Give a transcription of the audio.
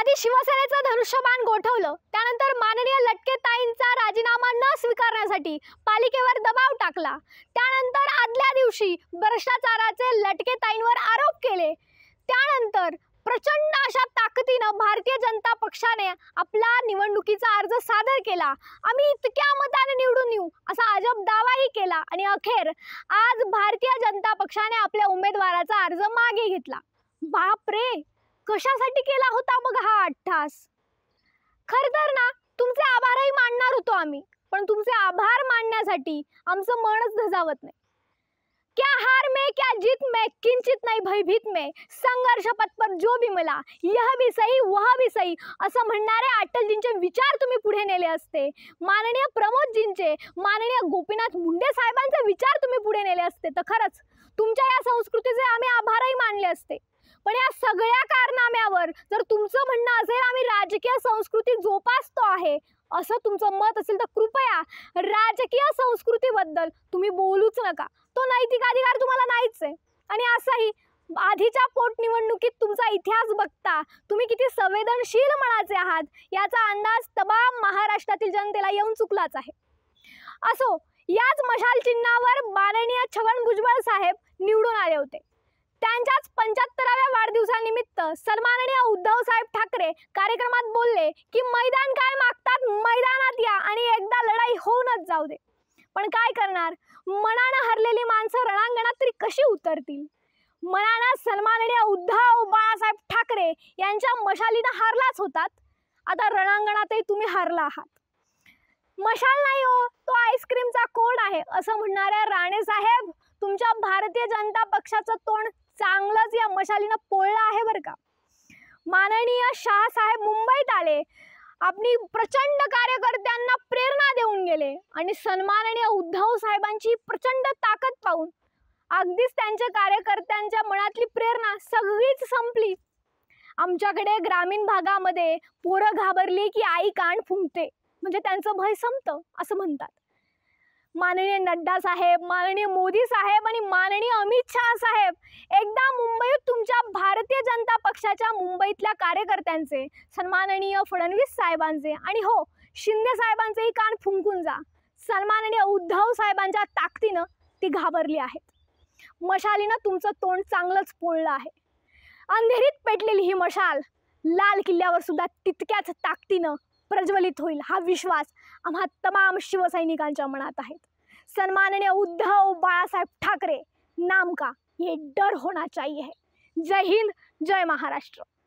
आधी शिवसेनेचं धनुष्यबाण गोठवलं त्यानंतर माननीय लटकेताईंचा राजीनामा न स्वीकारण्यासाठी पालिकेवर दबाव टाकला त्यानंतर आदल्या दिवशी भ्रष्टाचाराचे लटकेताईंवर आरोप केले त्यानंतर प्रचंड अशा ताकदीनं भारतीय जनता पक्षाने आपला निवडणुकीचा अर्ज सादर केला आम्ही इतक्या मताने निवडून येऊ असा अजब दावाही केला आणि अखेर आज भारतीय जनता पक्षाने आपल्या उमेदवाराचा अर्ज मागे घेतला बाप रे कशासाठी केला होता मग हा अठ्ठास खर तर ना तुमचे आभारही मानणार होतो आम्ही पण तुमचे आभार मानण्यासाठी आमचं मनच धजावत नाही क्या हार में क्या जीत में किंचित नाही भयभीत में संघर्ष पथ पर जो भी मिला यह भी सही वह भी सही असं म्हणणारे अटलजींचे विचार तुम्ही पुढे नेले असते माननीय प्रमोदजींचे माननीय गोपीनाथ मुंडे साहेबांचे विचार तुम्ही पुढे नेले असते तर खरंच तुमच्या या संस्कृतीचे आम्ही आभारही मानले असते पण या सगळ्या कारनाम्यावर जर तुमचं म्हणणं असेल आम्ही राजकीय संस्कृती जोपासतो आहे असं तुमचं मत असेल तर कृपया राजकीय संस्कृतीबद्दल तुम्ही बोलूच नका तो नैतिक अधिकार तुम्हाला नाहीच आहे आणि असंही आधीच्या पोटनिवडणुकीत तुमचा इतिहास बघता तुम्ही किती संवेदनशील मनाचे आहात याचा अंदाज तमाम महाराष्ट्रातील जनतेला येऊन चुकलाच आहे असो याच मशाल चिन्हावर माननीय छगन भुजबळ साहेब निवडून आले होते त्यांच्याच पंच निमित्त सन्माननीय उद्धव साहेब ठाकरे कार्यक्रमात बोलले की मैदान काय मागतात मैदानात या आणि एकदा लढाई होऊनच जाऊ दे पण काय करणार मनानं हरलेली माणसं रणांगणात तरी कशी उतरतील मनानं सन्माननीय उद्धव बाळासाहेब ठाकरे यांच्या मशालीनं हारलाच होतात आता रणांगणातही तुम्ही हारला आहात मशाल नाही हो तो आईस्क्रीमचा कोण आहे असं म्हणणाऱ्या राणे साहेब तुमच्या भारतीय जनता पक्षाचं तोंड चांगलाच या मशालीनं पोळला आहे बरं का माननीय शाहसाहेब मुंबईत आले आपली प्रचंड कार्यकर्त्यांना प्रेरणा देऊन गेले आणि सन्माननीय उद्धव साहेबांची प्रचंड ताकद पाहून अगदीच त्यांच्या कार्यकर्त्यांच्या मनातली प्रेरणा सगळीच संपली आमच्याकडे ग्रामीण भागामध्ये पोरं घाबरली की आई कान फुंकते म्हणजे त्यांचं भय संपतं असं म्हणतात माननीय नड्डा साहेब माननीय मोदी साहेब आणि माननीय अमित शाह साहेब एकदा मुंबईत तुमच्या भारतीय जनता पक्षाच्या मुंबईतल्या कार्यकर्त्यांचे सन्माननीय फडणवीस साहेबांचे आणि हो शिंदे साहेबांचेही कान फुंकून जा सन्माननीय उद्धव साहेबांच्या ताकदीनं ती घाबरली आहेत मशालीनं तुमचं तोंड चांगलंच पोळलं आहे अंधेरीत पेटलेली ही मशाल लाल किल्ल्यावर सुद्धा तितक्याच ताकदीनं प्रज्वलित होईल हा विश्वास आम्हा तमाम शिवसैनिकांच्या मनात आहेत सन्माननीय उद्धव बाळासाहेब ठाकरे नाम का ये डर होना चाहिए जय हिंद जय महाराष्ट्र